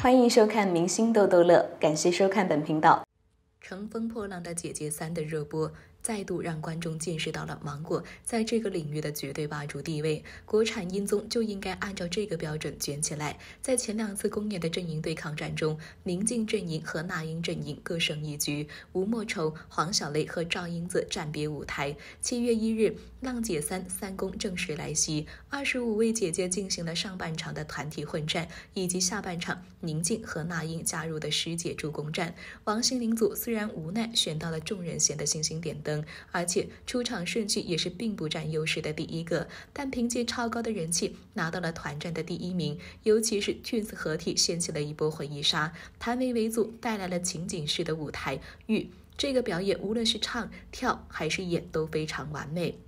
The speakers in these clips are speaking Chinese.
欢迎收看《明星逗逗乐》，感谢收看本频道，《乘风破浪的姐姐三》的热播。再度让观众见识到了芒果在这个领域的绝对霸主地位，国产音综就应该按照这个标准卷起来。在前两次公演的阵营对抗战中，宁静阵营和那英阵营各胜一局，吴莫愁、黄小蕾和赵英子暂别舞台。七月一日，浪姐三三公正式来袭，二十五位姐姐进行了上半场的团体混战，以及下半场宁静和那英加入的师姐助攻战。王心凌组虽然无奈选到了众人嫌的星星点灯。而且出场顺序也是并不占优势的，第一个，但凭借超高的人气拿到了团战的第一名。尤其是俊子合体掀起了一波回忆杀，谭维维组带来了情景式的舞台。玉这个表演无论是唱、跳还是演都非常完美。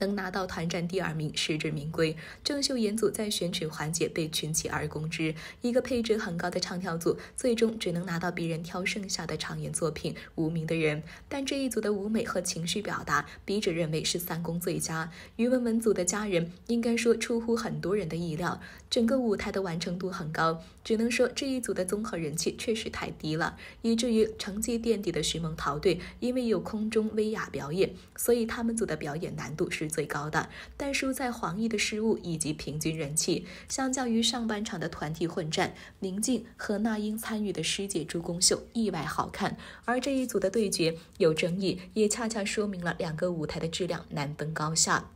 能拿到团战第二名，实至名归。郑秀妍组在选取环节被群起而攻之，一个配置很高的唱跳组，最终只能拿到别人挑剩下的唱演作品，无名的人。但这一组的舞美和情绪表达，笔者认为是三公最佳。于文文组的家人，应该说出乎很多人的意料。整个舞台的完成度很高，只能说这一组的综合人气确实太低了，以至于成绩垫底的徐梦桃队，因为有空中威亚表演，所以他们组的表演难度是最高的。但输在黄奕的失误以及平均人气，相较于上半场的团体混战，宁静和那英参与的师姐朱功秀意外好看。而这一组的对决有争议，也恰恰说明了两个舞台的质量难分高下。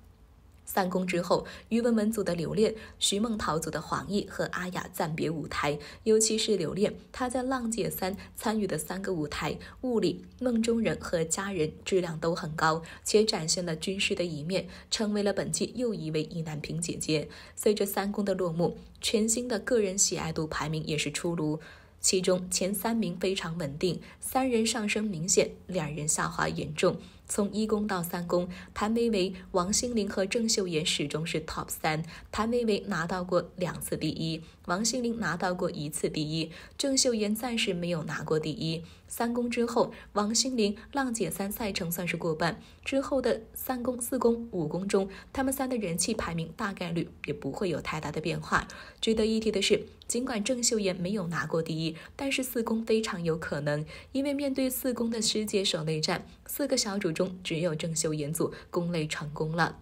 三公之后，于文文组的留恋、徐梦桃组的黄奕和阿雅暂别舞台。尤其是留恋，她在《浪姐三》参与的三个舞台《物理》《梦中人》和《家人》，质量都很高，且展现了军师的一面，成为了本季又一位意难平姐姐。随着三公的落幕，全新的个人喜爱度排名也是出炉，其中前三名非常稳定，三人上升明显，两人下滑严重。从一公到三公，谭维维、王心凌和郑秀妍始终是 top 三。谭维维拿到过两次第一，王心凌拿到过一次第一，郑秀妍暂时没有拿过第一。三公之后，王心凌《浪姐三》赛程算是过半，之后的三公、四公、五公中，他们三的人气排名大概率也不会有太大的变化。值得一提的是，尽管郑秀妍没有拿过第一，但是四公非常有可能，因为面对四公的师姐省内战，四个小组。中只有郑秀妍组攻擂成功了，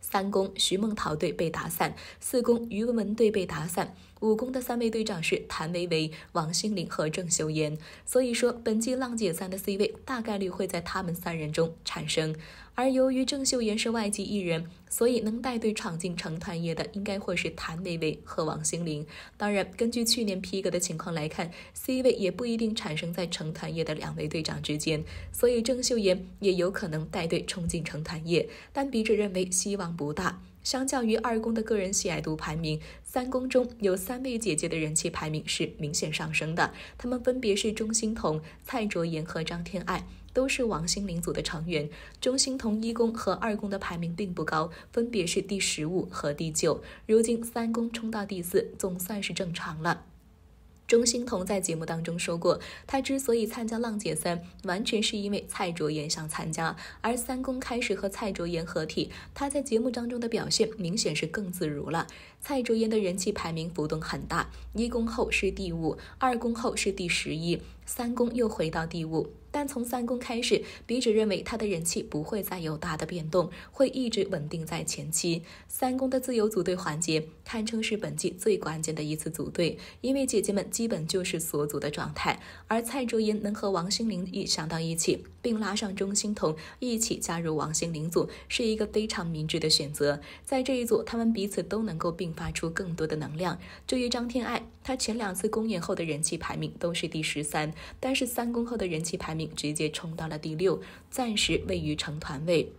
三公徐梦桃队被打散，四公于文文队被打散，五公的三位队长是谭维维、王心凌和郑秀妍，所以说本季浪姐三的 C 位大概率会在他们三人中产生。而由于郑秀妍是外籍艺人，所以能带队闯进成团夜的应该会是谭维维和王心凌。当然，根据去年 P 哥的情况来看，C 位也不一定产生在成团夜的两位队长之间，所以郑秀妍也有可能带队冲进成团夜，但笔者认为希望不大。相较于二宫的个人喜爱度排名，三宫中有三位姐姐的人气排名是明显上升的，她们分别是钟欣潼、蔡卓妍和张天爱。都是王心凌组的成员，钟欣桐一公和二公的排名并不高，分别是第十五和第九。如今三公冲到第四，总算是正常了。钟欣桐在节目当中说过，她之所以参加《浪姐三》，完全是因为蔡卓妍想参加，而三公开始和蔡卓妍合体，她在节目当中的表现明显是更自如了。蔡卓妍的人气排名浮动很大，一公后是第五，二公后是第十一，三公又回到第五。但从三公开始，笔者认为他的人气不会再有大的变动，会一直稳定在前期。三公的自由组队环节堪称是本季最关键的一次组队，因为姐姐们基本就是锁组的状态，而蔡卓妍能和王心凌一想到一起，并拉上钟欣桐一起加入王心凌组，是一个非常明智的选择。在这一组，他们彼此都能够并发出更多的能量。至于张天爱，她前两次公演后的人气排名都是第十三，但是三公后的人气排名。直接冲到了第六，暂时位于成团位。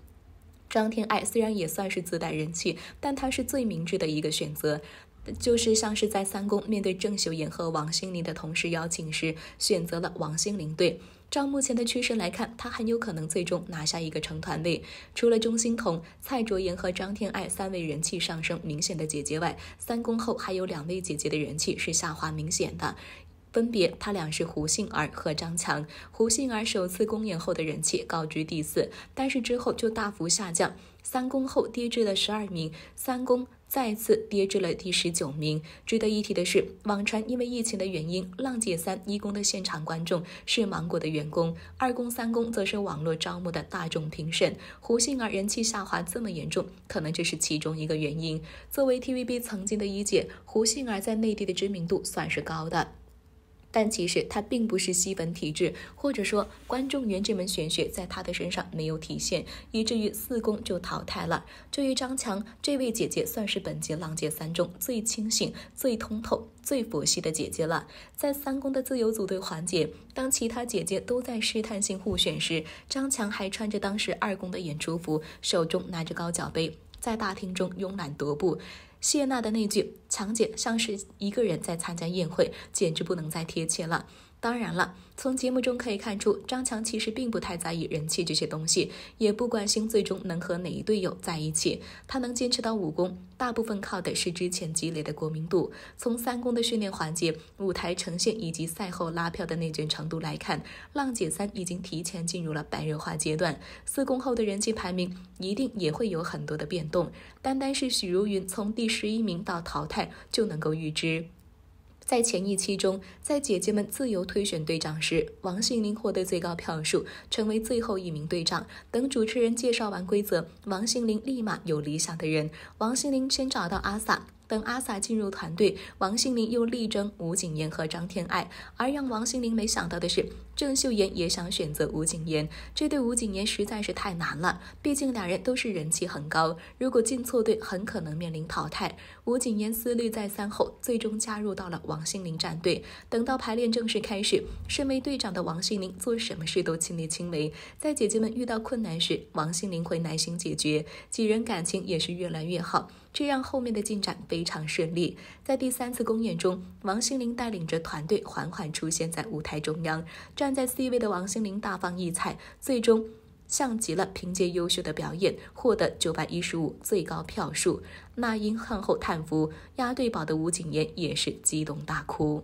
张天爱虽然也算是自带人气，但她是最明智的一个选择，就是像是在三公面对郑秀妍和王心凌的同时邀请时，选择了王心凌队。照目前的趋势来看，她很有可能最终拿下一个成团位。除了钟欣桐、蔡卓妍和张天爱三位人气上升明显的姐姐外，三公后还有两位姐姐的人气是下滑明显的。分别，他俩是胡杏儿和张强。胡杏儿首次公演后的人气高居第四，但是之后就大幅下降，三公后跌至了十二名，三公再次跌至了第十九名。值得一提的是，网传因为疫情的原因，《浪姐三》一公的现场观众是芒果的员工，二公、三公则是网络招募的大众评审。胡杏儿人气下滑这么严重，可能这是其中一个原因。作为 TVB 曾经的一姐，胡杏儿在内地的知名度算是高的。但其实她并不是吸粉体质，或者说观众缘这门玄学在他的身上没有体现，以至于四公就淘汰了。至于张强这位姐姐，算是本节《浪姐三》中最清醒、最通透、最佛系的姐姐了。在三公的自由组队环节，当其他姐姐都在试探性互选时，张强还穿着当时二公的演出服，手中拿着高脚杯。在大厅中慵懒踱步，谢娜的那句“强姐像是一个人在参加宴会”，简直不能再贴切了。当然了，从节目中可以看出，张强其实并不太在意人气这些东西，也不关心最终能和哪一队友在一起。他能坚持到五公，大部分靠的是之前积累的国民度。从三公的训练环节、舞台呈现以及赛后拉票的内卷程度来看，《浪姐三》已经提前进入了白热化阶段。四公后的人气排名一定也会有很多的变动。单单是许茹芸从第十一名到淘汰，就能够预知。在前一期中，在姐姐们自由推选队长时，王心凌获得最高票数，成为最后一名队长。等主持人介绍完规则，王心凌立马有理想的人，王心凌先找到阿 sa。等阿 sa 进入团队，王心凌又力争吴谨言和张天爱。而让王心凌没想到的是，郑秀妍也想选择吴谨言，这对吴谨言实在是太难了，毕竟两人都是人气很高，如果进错队，很可能面临淘汰。吴谨言思虑再三后，最终加入到了王心凌战队。等到排练正式开始，身为队长的王心凌做什么事都亲力亲为，在姐姐们遇到困难时，王心凌会耐心解决，几人感情也是越来越好。这让后面的进展非常顺利。在第三次公演中，王心凌带领着团队缓缓出现在舞台中央，站在 C 位的王心凌大放异彩，最终像极了凭借优秀的表演获得九百一十五最高票数。那英看后叹服，押对宝的吴谨言也是激动大哭。